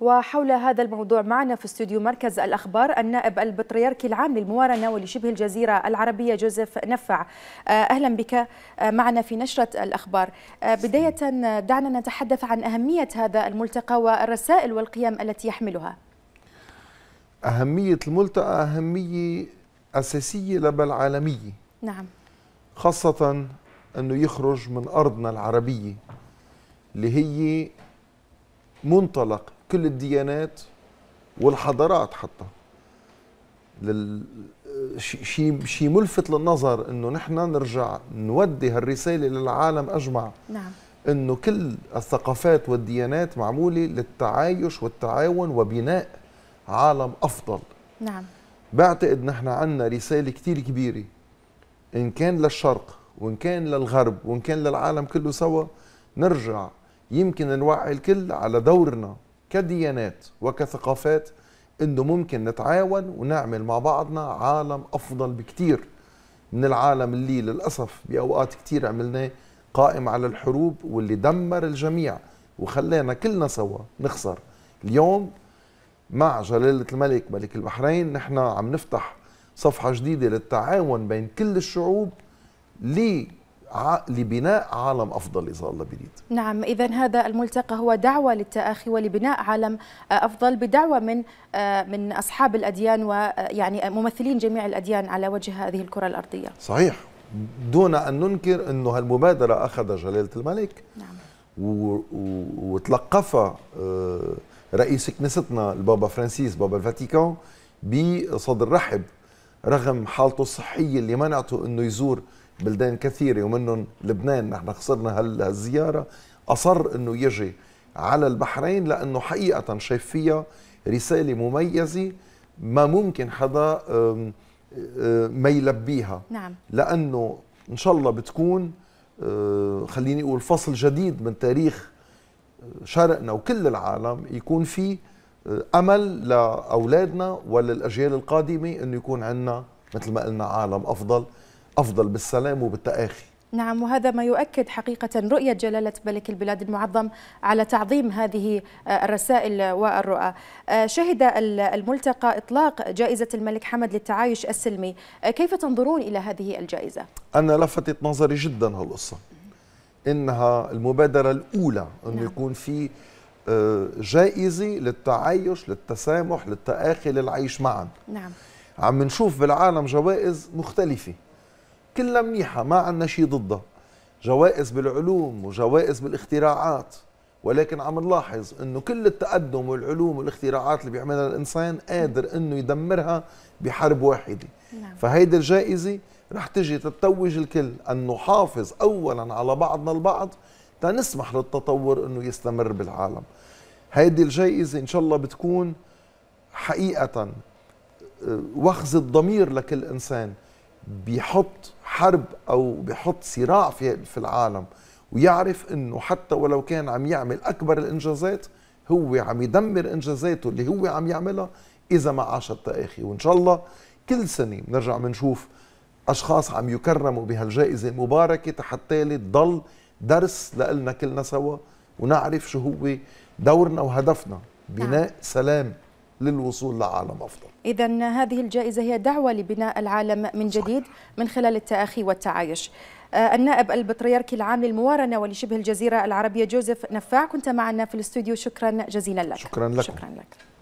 وحول هذا الموضوع معنا في استوديو مركز الأخبار النائب البطريركي العام للموارنة ولشبه الجزيرة العربية جوزيف نفع آه، أهلا بك آه، معنا في نشرة الأخبار آه، بداية دعنا نتحدث عن أهمية هذا الملتقى والرسائل والقيم التي يحملها أهمية الملتقى أهمية أساسية بل عالمية نعم خاصة أنه يخرج من أرضنا العربية اللي هي منطلق كل الديانات والحضارات حتى لل... شيء شيء ملفت للنظر انه نحن نرجع نودي هالرساله للعالم اجمع نعم انه كل الثقافات والديانات معموله للتعايش والتعاون وبناء عالم افضل نعم بعتقد نحن عندنا رساله كثير كبيره ان كان للشرق وان كان للغرب وان كان للعالم كله سوا نرجع يمكن نوعي الكل على دورنا كديانات وكثقافات انه ممكن نتعاون ونعمل مع بعضنا عالم افضل بكتير من العالم اللي للاسف باوقات كتير عملناه قائم على الحروب واللي دمر الجميع وخلانا كلنا سوا نخسر اليوم مع جلالة الملك ملك البحرين نحن عم نفتح صفحة جديدة للتعاون بين كل الشعوب لي لبناء عالم افضل اذا الله بيريد. نعم اذا هذا الملتقى هو دعوه للتاخي ولبناء عالم آه، افضل بدعوه من آه، من اصحاب الاديان ويعني آه، ممثلين جميع الاديان على وجه هذه الكره الارضيه. صحيح دون ان ننكر انه هالمبادره اخذ جلاله الملك نعم وتلقفها رئيس كنيستنا البابا فرانسيس بابا الفاتيكان بصدر رحب رغم حالته الصحية اللي منعته أنه يزور بلدان كثيرة ومنهم لبنان نحن خسرنا هالزيارة أصر أنه يجي على البحرين لأنه حقيقة شايف فيها رسالة مميزة ما ممكن حدا ما يلبيها نعم. لأنه إن شاء الله بتكون آه، خليني أقول فصل جديد من تاريخ آه، شرقنا وكل العالم يكون فيه امل لاولادنا وللاجيال القادمه انه يكون عندنا مثل ما قلنا عالم افضل افضل بالسلام وبالتآخي نعم وهذا ما يؤكد حقيقة رؤية جلالة ملك البلاد المعظم على تعظيم هذه آه، الرسائل والرؤى آه، شهد الملتقى إطلاق جائزة الملك حمد للتعايش السلمي آه، كيف تنظرون إلى هذه الجائزة؟ أنا لفتت نظري جدا هالقصة إنها المبادرة الأولى أنه نعم. يكون في آه، جائزة للتعايش للتسامح للتآخي للعيش معا نعم عم نشوف بالعالم جوائز مختلفة كلها منيحة ما عندنا شيء ضدها جوائز بالعلوم وجوائز بالاختراعات ولكن عم نلاحظ انه كل التقدم والعلوم والاختراعات اللي بيعملها الانسان قادر انه يدمرها بحرب واحده نعم. فهيدي الجائزه رح تجي تتوج الكل ان نحافظ اولا على بعضنا البعض تنسمح للتطور انه يستمر بالعالم هيدي الجائزة إن شاء الله بتكون حقيقة آه، وخز الضمير لكل إنسان بيحط حرب أو بيحط صراع في, العالم ويعرف إنه حتى ولو كان عم يعمل أكبر الإنجازات هو عم يدمر إنجازاته اللي هو عم يعملها إذا ما عاش التاخي وإن شاء الله كل سنة بنرجع بنشوف أشخاص عم يكرموا بهالجائزة المباركة حتى تضل درس لنا كلنا سوا ونعرف شو هو دورنا وهدفنا نعم. بناء نعم. سلام للوصول لعالم أفضل إذا هذه الجائزة هي دعوة لبناء العالم من جديد من خلال التآخي والتعايش آه، النائب البطريركي العام للموارنة ولشبه الجزيرة العربية جوزيف نفاع كنت معنا في الاستوديو شكرا جزيلا لك شكرا لك شكرا لك